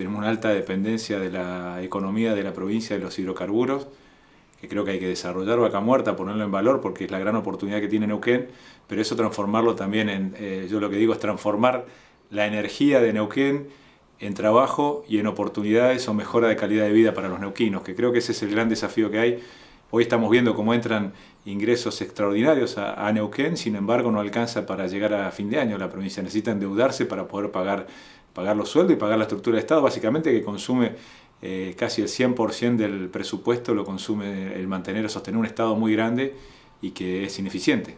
tenemos una alta dependencia de la economía de la provincia de los hidrocarburos, que creo que hay que desarrollar Vaca Muerta, ponerlo en valor, porque es la gran oportunidad que tiene Neuquén, pero eso transformarlo también en, eh, yo lo que digo es transformar la energía de Neuquén en trabajo y en oportunidades o mejora de calidad de vida para los neuquinos, que creo que ese es el gran desafío que hay. Hoy estamos viendo cómo entran ingresos extraordinarios a Neuquén, sin embargo no alcanza para llegar a fin de año. La provincia necesita endeudarse para poder pagar pagar los sueldos y pagar la estructura de Estado, básicamente que consume eh, casi el 100% del presupuesto, lo consume el mantener o sostener un Estado muy grande y que es ineficiente.